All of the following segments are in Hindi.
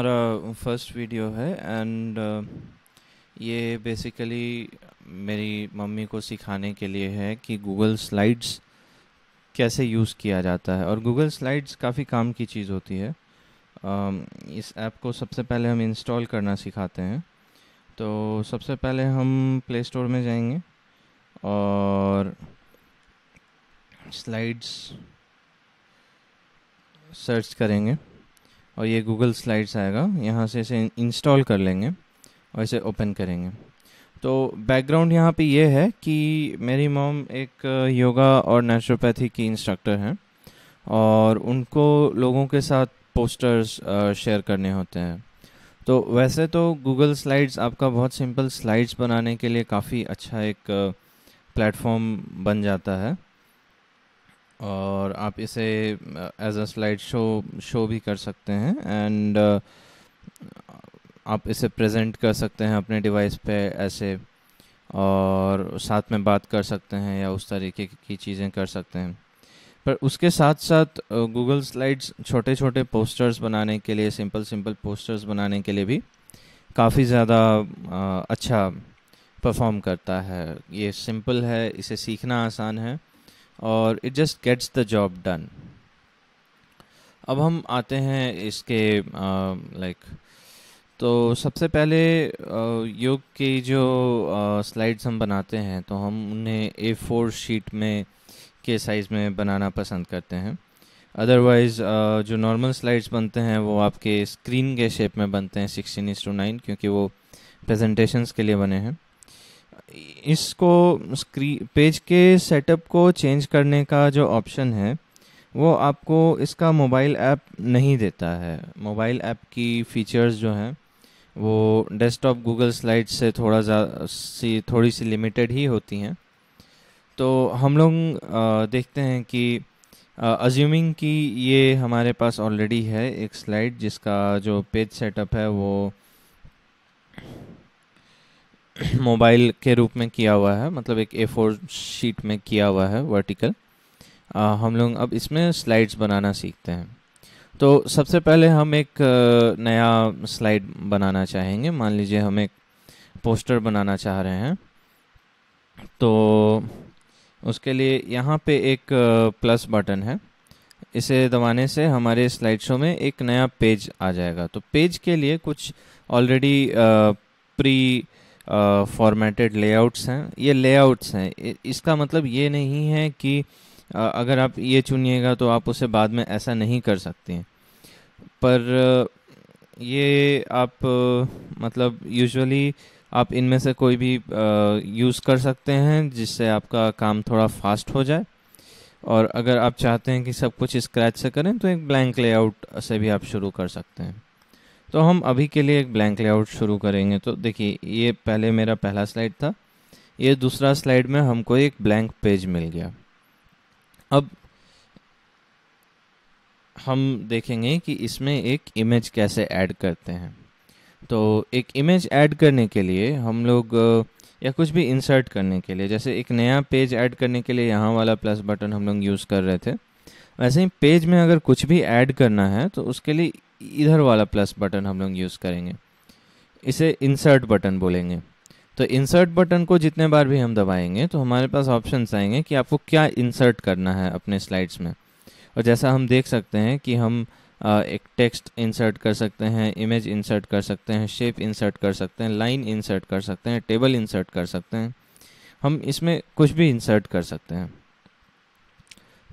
हमारा फर्स्ट वीडियो है एंड ये बेसिकली मेरी मम्मी को सिखाने के लिए है कि गूगल स्लाइड्स कैसे यूज़ किया जाता है और गूगल स्लाइड्स काफ़ी काम की चीज़ होती है इस ऐप को सबसे पहले हम इंस्टॉल करना सिखाते हैं तो सबसे पहले हम प्ले स्टोर में जाएंगे और स्लाइड्स सर्च करेंगे और ये गूगल स्लाइड्स आएगा यहाँ से इसे इंस्टॉल कर लेंगे और इसे ओपन करेंगे तो बैकग्राउंड यहाँ पे ये है कि मेरी मॉम एक योगा uh, और नेचुरोपैथी की इंस्ट्रक्टर हैं और उनको लोगों के साथ पोस्टर्स शेयर uh, करने होते हैं तो वैसे तो गूगल स्लाइड्स आपका बहुत सिंपल स्लाइड्स बनाने के लिए काफ़ी अच्छा एक प्लेटफॉर्म uh, बन जाता है और आप इसे as a slide show show भी कर सकते हैं एंड आप इसे प्रेजेंट कर सकते हैं अपने डिवाइस पे ऐसे और साथ में बात कर सकते हैं या उस तरीके की चीज़ें कर सकते हैं पर उसके साथ साथ गूगल स्लाइड्स छोटे छोटे पोस्टर्स बनाने के लिए सिंपल सिंपल पोस्टर्स बनाने के लिए भी काफ़ी ज़्यादा अच्छा परफॉर्म करता है ये सिंपल है इसे सीखना आसान है और it just gets the job done अब हम आते हैं इसके लाइक like, तो सबसे पहले योग की जो स्लाइड्स हम बनाते हैं तो हम उन्हें ए फोर शीट में के साइज़ में बनाना पसंद करते हैं अदरवाइज़ जो नॉर्मल स्लाइड्स बनते हैं वो आपके स्क्रीन के शेप में बनते हैं सिक्सटीन इंस टू नाइन क्योंकि वो प्रेजेंटेशंस के लिए बने हैं इसको स्क्रीन पेज के सेटअप को चेंज करने का जो ऑप्शन है वो आपको इसका मोबाइल ऐप नहीं देता है मोबाइल ऐप की फ़ीचर्स जो हैं वो डेस्कटॉप गूगल स्लाइड से थोड़ा सी थोड़ी सी लिमिटेड ही होती हैं तो हम लोग देखते हैं कि अज्यूमिंग कि ये हमारे पास ऑलरेडी है एक स्लाइड जिसका जो पेज सेटअप है वो मोबाइल के रूप में किया हुआ है मतलब एक ए फोर शीट में किया हुआ है वर्टिकल आ, हम लोग अब इसमें स्लाइड्स बनाना सीखते हैं तो सबसे पहले हम एक नया स्लाइड बनाना चाहेंगे मान लीजिए हम एक पोस्टर बनाना चाह रहे हैं तो उसके लिए यहाँ पे एक प्लस बटन है इसे दबाने से हमारे स्लाइड शो में एक नया पेज आ जाएगा तो पेज के लिए कुछ ऑलरेडी प्री फॉर्मेटेड लेआउट्स हैं ये लेआउट्स हैं इसका मतलब ये नहीं है कि uh, अगर आप ये चुनिएगा तो आप उसे बाद में ऐसा नहीं कर सकते हैं पर ये आप मतलब यूजुअली आप इनमें से कोई भी यूज़ कर सकते हैं जिससे आपका काम थोड़ा फास्ट हो जाए और अगर आप चाहते हैं कि सब कुछ स्क्रैच से करें तो एक ब्लैंक लेआउट से भी आप शुरू कर सकते हैं तो हम अभी के लिए एक ब्लैंक लेआउट शुरू करेंगे तो देखिए ये पहले मेरा पहला स्लाइड था ये दूसरा स्लाइड में हमको एक ब्लैंक पेज मिल गया अब हम देखेंगे कि इसमें एक इमेज कैसे ऐड करते हैं तो एक इमेज ऐड करने के लिए हम लोग या कुछ भी इंसर्ट करने के लिए जैसे एक नया पेज ऐड करने के लिए यहाँ वाला प्लस बटन हम लोग यूज़ कर रहे थे वैसे ही पेज में अगर कुछ भी ऐड करना है तो उसके लिए इधर वाला प्लस बटन हम लोग यूज़ करेंगे इसे इंसर्ट बटन बोलेंगे तो इंसर्ट बटन को जितने बार भी हम दबाएंगे तो हमारे पास ऑप्शन आएंगे कि आपको क्या इंसर्ट करना है अपने स्लाइड्स में और जैसा हम देख सकते हैं कि हम एक टेक्स्ट इंसर्ट कर सकते हैं इमेज इंसर्ट कर सकते हैं शेप इंसर्ट कर सकते हैं लाइन इंसर्ट कर सकते हैं टेबल इंसर्ट कर सकते हैं हम इसमें कुछ भी इंसर्ट कर सकते हैं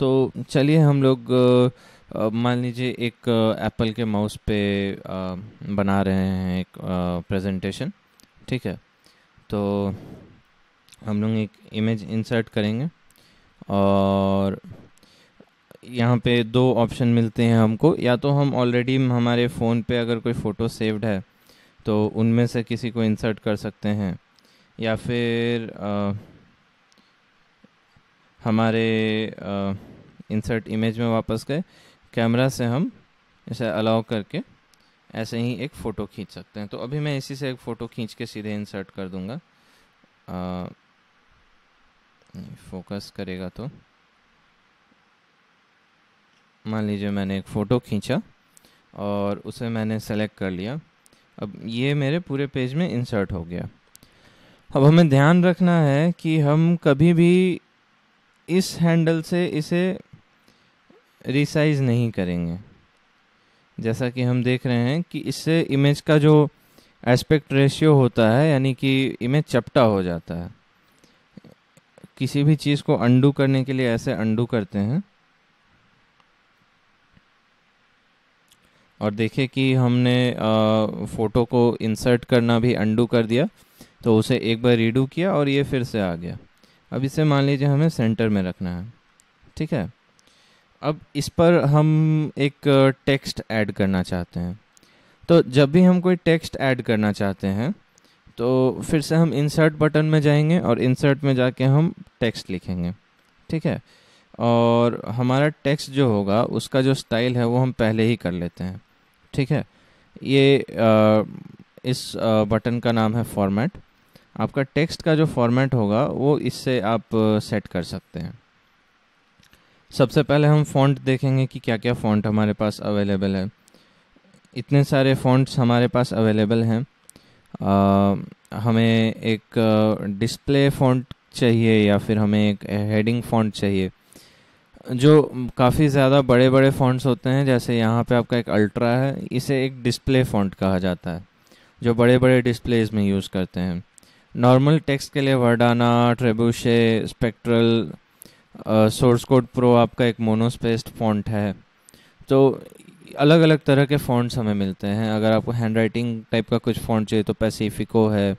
तो चलिए हम लोग आ, मान लीजिए एक एप्पल के माउस पे बना रहे हैं एक प्रेजेंटेशन ठीक है तो हम लोग एक इमेज इंसर्ट करेंगे और यहाँ पे दो ऑप्शन मिलते हैं हमको या तो हम ऑलरेडी हमारे फ़ोन पे अगर कोई फ़ोटो सेव्ड है तो उनमें से किसी को इंसर्ट कर सकते हैं या फिर आ, हमारे आ, इंसर्ट इमेज में वापस गए कैमरा से हम इसे अलाउ करके ऐसे ही एक फ़ोटो खींच सकते हैं तो अभी मैं इसी से एक फ़ोटो खींच के सीधे इंसर्ट कर दूंगा आ, फोकस करेगा तो मान लीजिए मैंने एक फ़ोटो खींचा और उसे मैंने सेलेक्ट कर लिया अब ये मेरे पूरे पेज में इंसर्ट हो गया अब हमें ध्यान रखना है कि हम कभी भी इस हैंडल से इसे रिसाइज नहीं करेंगे जैसा कि हम देख रहे हैं कि इससे इमेज का जो एस्पेक्ट रेशियो होता है यानी कि इमेज चपटा हो जाता है किसी भी चीज़ को अंडू करने के लिए ऐसे अंडू करते हैं और देखिए कि हमने फ़ोटो को इंसर्ट करना भी अंडू कर दिया तो उसे एक बार रीडू किया और ये फिर से आ गया अब इसे मान लीजिए हमें सेंटर में रखना है ठीक है अब इस पर हम एक टेक्स्ट ऐड करना चाहते हैं तो जब भी हम कोई टेक्स्ट ऐड करना चाहते हैं तो फिर से हम इंसर्ट बटन में जाएंगे और इंसर्ट में जाके हम टेक्स्ट लिखेंगे ठीक है और हमारा टेक्स्ट जो होगा उसका जो स्टाइल है वो हम पहले ही कर लेते हैं ठीक है ये आ, इस आ, बटन का नाम है फॉर्मेट आपका टेक्स्ट का जो फॉर्मेट होगा वो इससे आप सेट कर सकते हैं सबसे पहले हम फ़ॉन्ट देखेंगे कि क्या क्या फ़ॉन्ट हमारे पास अवेलेबल है इतने सारे फ़ॉन्ट्स हमारे पास अवेलेबल हैं हमें एक डिस्प्ले फ़ॉन्ट चाहिए या फिर हमें एक हेडिंग फ़ॉन्ट चाहिए जो काफ़ी ज़्यादा बड़े बड़े फ़ॉन्ट्स होते हैं जैसे यहाँ पे आपका एक अल्ट्रा है इसे एक डिस्प्ले फ़ॉन्ट कहा जाता है जो बड़े बड़े डिस्प्लेज में यूज़ करते हैं नॉर्मल टेक्स्ट के लिए Verdana Trebuchet Spectral Source Code Pro आपका एक मोनोस्पेस्ड फॉन्ट है तो अलग अलग तरह के फॉन्ट्स हमें मिलते हैं अगर आपको हैंड राइटिंग टाइप का कुछ फॉन्ट चाहिए तो पैसिफिको है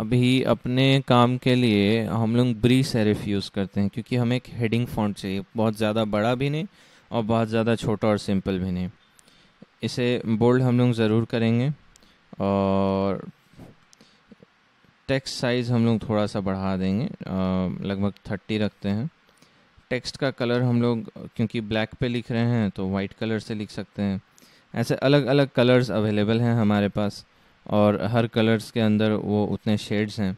अभी अपने काम के लिए हम लोग ब्री सेरिफ यूज़ करते हैं क्योंकि हमें एक हेडिंग फॉन्ट चाहिए बहुत ज़्यादा बड़ा भी नहीं और बहुत ज़्यादा छोटा और सिंपल भी नहीं इसे बोल्ड हम लोग ज़रूर करेंगे और टेक्स्ट साइज़ हम लोग थोड़ा सा बढ़ा देंगे लगभग थर्टी रखते हैं टेक्स्ट का कलर हम लोग क्योंकि ब्लैक पे लिख रहे हैं तो वाइट कलर से लिख सकते हैं ऐसे अलग अलग कलर्स अवेलेबल हैं हमारे पास और हर कलर्स के अंदर वो उतने शेड्स हैं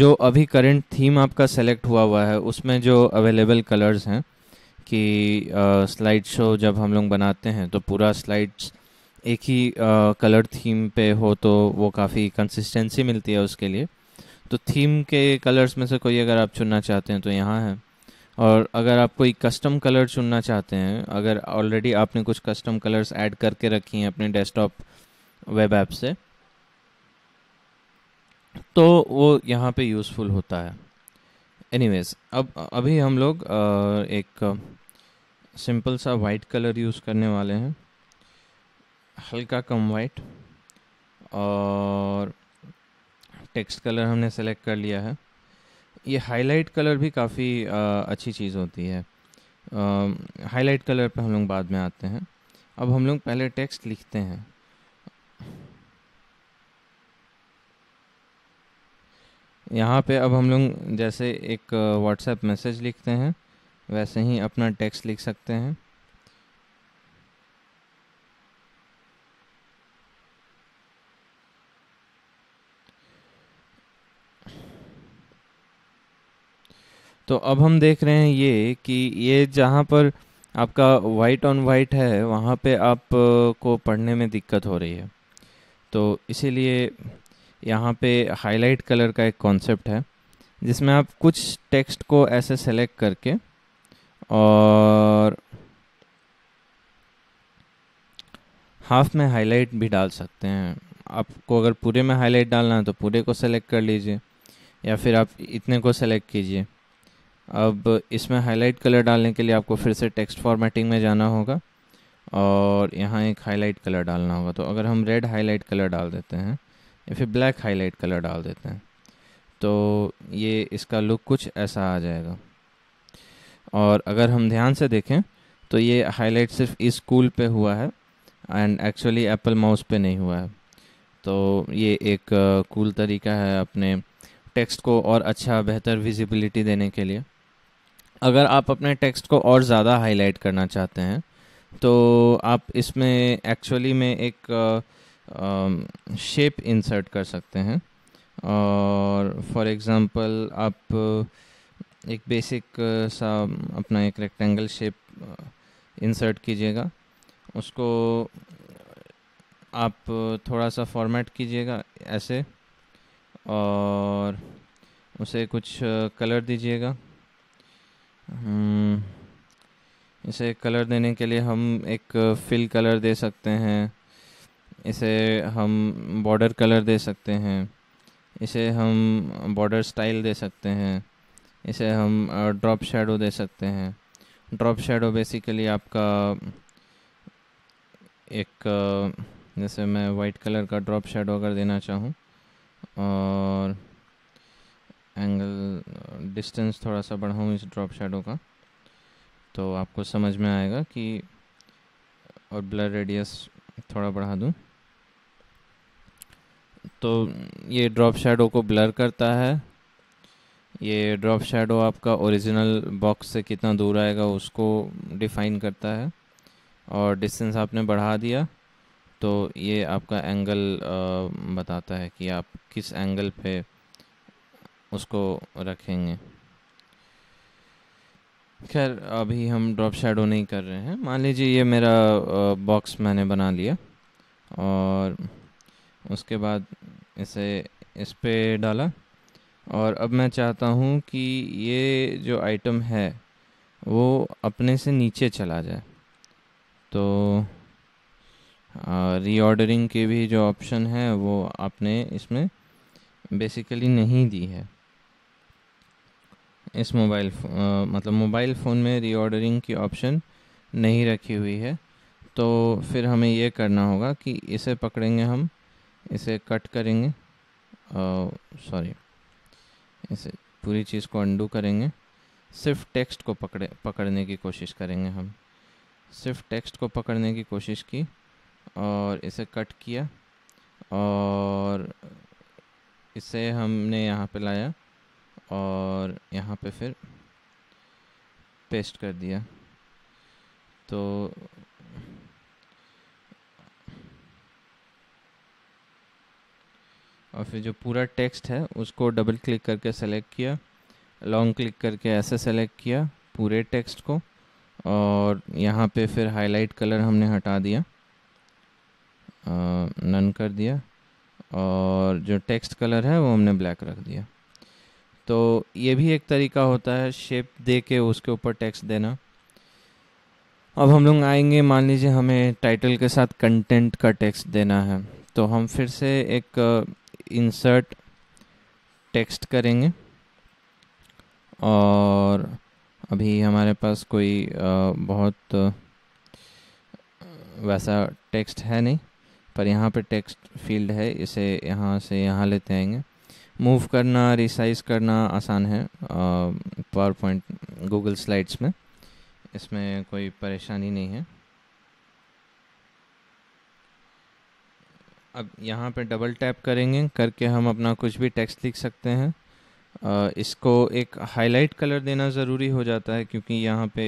जो अभी करंट थीम आपका सेलेक्ट हुआ हुआ है उसमें जो अवेलेबल कलर्स हैं कि स्लाइड शो जब हम लोग बनाते हैं तो पूरा स्लाइड्स एक ही कलर uh, थीम पे हो तो वो काफ़ी कंसिस्टेंसी मिलती है उसके लिए तो थीम के कलर्स में से कोई अगर आप चुनना चाहते हैं तो यहाँ है और अगर आप कोई कस्टम कलर चुनना चाहते हैं अगर ऑलरेडी आपने कुछ कस्टम कलर्स ऐड करके रखी हैं अपने डेस्कटॉप वेब ऐप से तो वो यहाँ पे यूज़फुल होता है एनीवेज अब अभी हम लोग uh, एक सिंपल uh, सा वाइट कलर यूज़ करने वाले हैं हल्का कम वाइट और टेक्स्ट कलर हमने सेलेक्ट कर लिया है ये हाईलाइट कलर भी काफ़ी अच्छी चीज़ होती है हाईलाइट कलर पे हम लोग बाद में आते हैं अब हम लोग पहले टेक्स्ट लिखते हैं यहाँ पे अब हम लोग जैसे एक व्हाट्सएप मैसेज लिखते हैं वैसे ही अपना टेक्स्ट लिख सकते हैं तो अब हम देख रहे हैं ये कि ये जहाँ पर आपका वाइट ऑन वाइट है वहाँ पे आप को पढ़ने में दिक्कत हो रही है तो इसीलिए यहाँ पे हाईलाइट कलर का एक कॉन्सेप्ट है जिसमें आप कुछ टेक्स्ट को ऐसे सेलेक्ट करके और हाफ में हाईलाइट भी डाल सकते हैं आपको अगर पूरे में हाईलाइट डालना है तो पूरे को सेलेक्ट कर लीजिए या फिर आप इतने को सेलेक्ट कीजिए अब इसमें हाईलाइट कलर डालने के लिए आपको फिर से टेक्स्ट फॉर्मेटिंग में जाना होगा और यहाँ एक हाईलाइट कलर डालना होगा तो अगर हम रेड हाईलाइट कलर डाल देते हैं या फिर ब्लैक हाईलाइट कलर डाल देते हैं तो ये इसका लुक कुछ ऐसा आ जाएगा और अगर हम ध्यान से देखें तो ये हाईलाइट सिर्फ इस कूल पे हुआ है एंड एक्चुअली एप्पल माउस पे नहीं हुआ है तो ये एक कूल uh, तरीका है अपने टेक्स्ट को और अच्छा बेहतर विजिबिलिटी देने के लिए अगर आप अपने टेक्स्ट को और ज़्यादा हाईलाइट करना चाहते हैं तो आप इसमें एक्चुअली में एक शेप इंसर्ट कर सकते हैं और फॉर एग्ज़ाम्पल आप एक बेसिक सा अपना एक रेक्टेंगल शेप इंसर्ट कीजिएगा उसको आप थोड़ा सा फॉर्मेट कीजिएगा ऐसे और उसे कुछ कलर दीजिएगा हम्म, इसे कलर देने के लिए हम एक फिल कलर दे सकते हैं इसे हम बॉर्डर कलर दे सकते हैं इसे हम बॉर्डर स्टाइल दे सकते हैं इसे हम ड्रॉप शेडो दे सकते हैं ड्रॉप शेडो बेसिकली आपका एक जैसे मैं वाइट कलर का ड्रॉप शेडो अगर देना चाहूँ और एंगल डिस्टेंस थोड़ा सा बढ़ाऊँ इस ड्रॉप शेडो का तो आपको समझ में आएगा कि और ब्लर रेडियस थोड़ा बढ़ा दूँ तो ये ड्रॉप शेडो को ब्लर करता है ये ड्रॉप शेडो आपका ओरिजिनल बॉक्स से कितना दूर आएगा उसको डिफाइन करता है और डिस्टेंस आपने बढ़ा दिया तो ये आपका एंगल आ, बताता है कि आप किस एंगल पे उसको रखेंगे खैर अभी हम ड्रॉप शेडो नहीं कर रहे हैं मान लीजिए ये मेरा बॉक्स मैंने बना लिया और उसके बाद इसे इस पर डाला और अब मैं चाहता हूँ कि ये जो आइटम है वो अपने से नीचे चला जाए तो रीऑर्डरिंग के भी जो ऑप्शन है वो आपने इसमें बेसिकली नहीं दी है इस मोबाइल मतलब मोबाइल फ़ोन में रीऑर्डरिंग की ऑप्शन नहीं रखी हुई है तो फिर हमें ये करना होगा कि इसे पकड़ेंगे हम इसे कट करेंगे सॉरी इसे पूरी चीज़ को अंडू करेंगे सिर्फ टेक्स्ट को पकड़े पकड़ने की कोशिश करेंगे हम सिर्फ टेक्स्ट को पकड़ने की कोशिश की और इसे कट किया और इसे हमने यहाँ पे लाया और यहाँ पे फिर पेस्ट कर दिया तो और फिर जो पूरा टेक्स्ट है उसको डबल क्लिक करके सेलेक्ट किया लॉन्ग क्लिक करके ऐसे सेलेक्ट किया पूरे टेक्स्ट को और यहाँ पे फिर हाईलाइट कलर हमने हटा दिया नन कर दिया और जो टेक्स्ट कलर है वो हमने ब्लैक रख दिया तो ये भी एक तरीका होता है शेप दे के उसके ऊपर टेक्स्ट देना अब हम लोग आएंगे मान लीजिए हमें टाइटल के साथ कंटेंट का टेक्स्ट देना है तो हम फिर से एक इंसर्ट uh, टेक्स्ट करेंगे और अभी हमारे पास कोई uh, बहुत uh, वैसा टेक्स्ट है नहीं पर यहाँ पे टेक्स्ट फील्ड है इसे यहाँ से यहाँ लेते आएंगे मूव करना रिसाइज करना आसान है पावर पॉइंट गूगल स्लाइड्स में इसमें कोई परेशानी नहीं है अब यहाँ पे डबल टैप करेंगे करके हम अपना कुछ भी टेक्स्ट लिख सकते हैं आ, इसको एक हाईलाइट कलर देना ज़रूरी हो जाता है क्योंकि यहाँ पे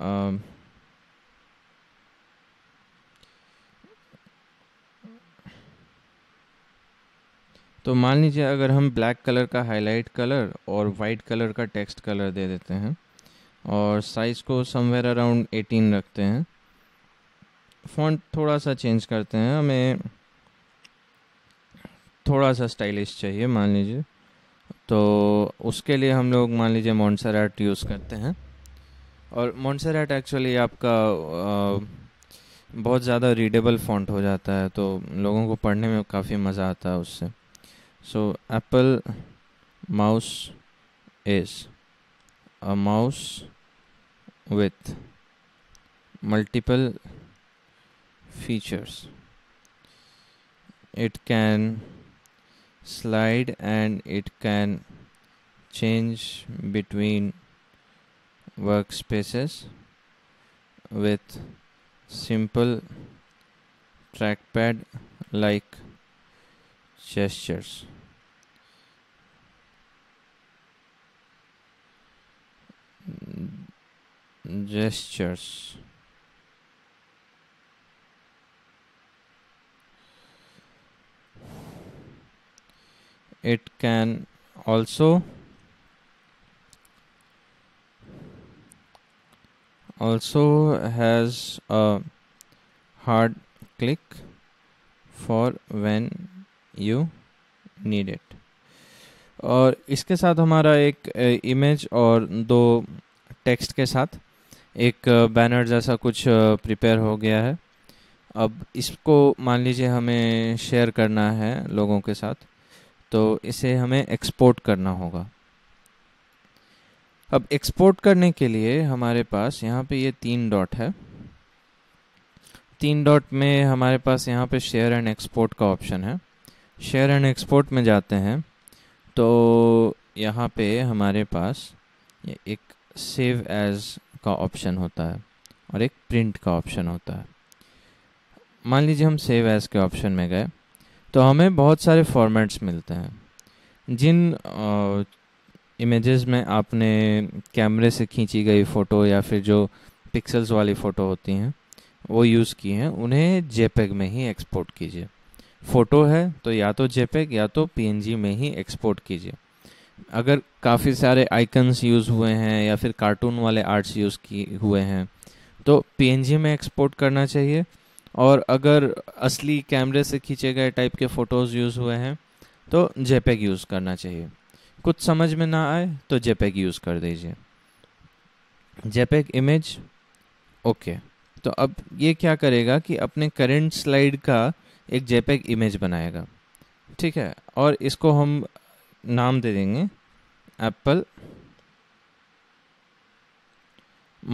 आ, तो मान लीजिए अगर हम ब्लैक कलर का हाईलाइट कलर और वाइट कलर का टेक्स्ट कलर दे देते हैं और साइज़ को समवेयर अराउंड 18 रखते हैं फॉन्ट थोड़ा सा चेंज करते हैं हमें थोड़ा सा स्टाइलिश चाहिए मान लीजिए तो उसके लिए हम लोग मान लीजिए मॉन्सराट यूज़ करते हैं और मॉन्सराट एक्चुअली आपका बहुत ज़्यादा रीडेबल फॉन्ट हो जाता है तो लोगों को पढ़ने में काफ़ी मज़ा आता है उससे so apple mouse is a mouse with multiple features it can slide and it can change between workspaces with simple trackpad like gestures gestures it can also also has a hard click for when you need it और इसके साथ हमारा एक इमेज और दो टेक्स्ट के साथ एक बैनर जैसा कुछ प्रिपेयर हो गया है अब इसको मान लीजिए हमें शेयर करना है लोगों के साथ तो इसे हमें एक्सपोर्ट करना होगा अब एक्सपोर्ट करने के लिए हमारे पास यहाँ पे ये तीन डॉट है तीन डॉट में हमारे पास यहाँ पे शेयर एंड एक्सपोर्ट का ऑप्शन है शेयर एंड एक्सपोर्ट में जाते हैं तो यहाँ पे हमारे पास एक सेव एज़ का ऑप्शन होता है और एक प्रिंट का ऑप्शन होता है मान लीजिए हम सेव एज़ के ऑप्शन में गए तो हमें बहुत सारे फॉर्मेट्स मिलते हैं जिन इमेजेस में आपने कैमरे से खींची गई फ़ोटो या फिर जो पिक्सल्स वाली फ़ोटो होती हैं वो यूज़ की हैं उन्हें जेपेग में ही एक्सपोर्ट कीजिए फ़ोटो है तो या तो जेपेक या तो पीएनजी में ही एक्सपोर्ट कीजिए अगर काफ़ी सारे आइकन्स यूज़ हुए हैं या फिर कार्टून वाले आर्ट्स यूज़ किए हुए हैं तो पीएनजी में एक्सपोर्ट करना चाहिए और अगर असली कैमरे से खींचे गए टाइप के फ़ोटोज़ यूज़ हुए हैं तो जेपेग यूज़ करना चाहिए कुछ समझ में ना आए तो जेपेग यूज़ कर दीजिए जेपेग इमेज ओके तो अब ये क्या करेगा कि अपने करेंट स्लाइड का एक जेपेग इमेज बनाएगा ठीक है और इसको हम नाम दे देंगे एप्पल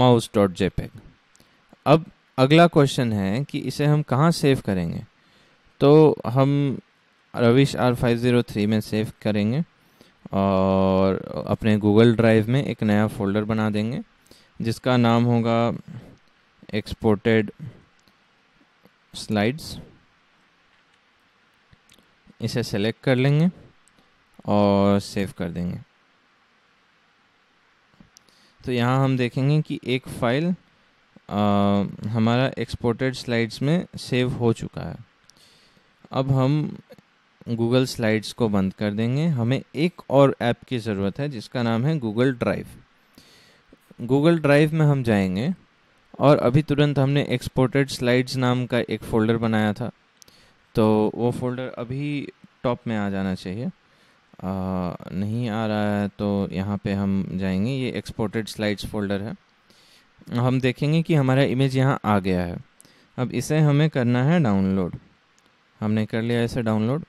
माउस डॉट जेपेग अब अगला क्वेश्चन है कि इसे हम कहाँ सेव करेंगे तो हम Ravish R five zero three में सेव करेंगे और अपने गूगल ड्राइव में एक नया फोल्डर बना देंगे जिसका नाम होगा एक्सपोर्टेड स्लाइड्स इसे सेलेक्ट कर लेंगे और सेव कर देंगे तो यहाँ हम देखेंगे कि एक फ़ाइल हमारा एक्सपोर्टेड स्लाइड्स में सेव हो चुका है अब हम गूगल स्लाइड्स को बंद कर देंगे हमें एक और ऐप की ज़रूरत है जिसका नाम है गूगल ड्राइव गूगल ड्राइव में हम जाएंगे और अभी तुरंत हमने एक्सपोर्टेड स्लाइड्स नाम का एक फ़ोल्डर बनाया था तो वो फ़ोल्डर अभी टॉप में आ जाना चाहिए आ, नहीं आ रहा है तो यहाँ पे हम जाएंगे ये एक्सपोर्टेड स्लाइड्स फोल्डर है हम देखेंगे कि हमारा इमेज यहाँ आ गया है अब इसे हमें करना है डाउनलोड हमने कर लिया इसे डाउनलोड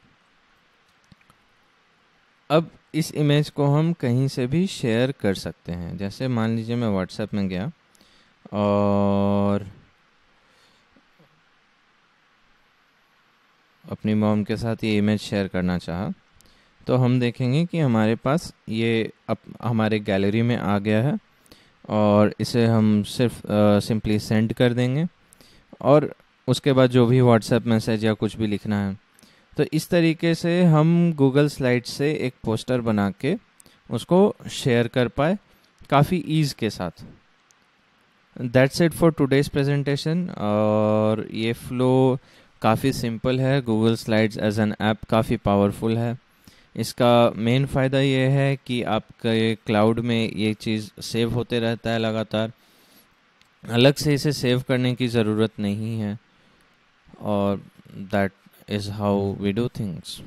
अब इस इमेज को हम कहीं से भी शेयर कर सकते हैं जैसे मान लीजिए मैं व्हाट्सएप में गया और अपनी मॉम के साथ ये इमेज शेयर करना चाहा तो हम देखेंगे कि हमारे पास ये अप, हमारे गैलरी में आ गया है और इसे हम सिर्फ सिंपली सेंड कर देंगे और उसके बाद जो भी व्हाट्सएप मैसेज या कुछ भी लिखना है तो इस तरीके से हम गूगल स्लाइड से एक पोस्टर बना के उसको शेयर कर पाए काफ़ी ईज़ के साथ that's it for today's presentation और ये फ्लो काफ़ी सिंपल है Google Slides as an app काफ़ी पावरफुल है इसका मेन फ़ायदा यह है कि आपके क्लाउड में ये चीज़ सेव होते रहता है लगातार अलग से इसे सेव करने की ज़रूरत नहीं है और that is how we do things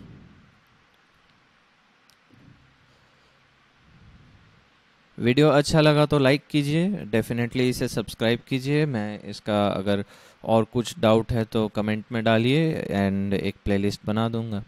video अच्छा लगा तो लाइक कीजिए डेफिनेटली इसे सब्सक्राइब कीजिए मैं इसका अगर और कुछ डाउट है तो कमेंट में डालिए एंड एक प्लेलिस्ट बना दूंगा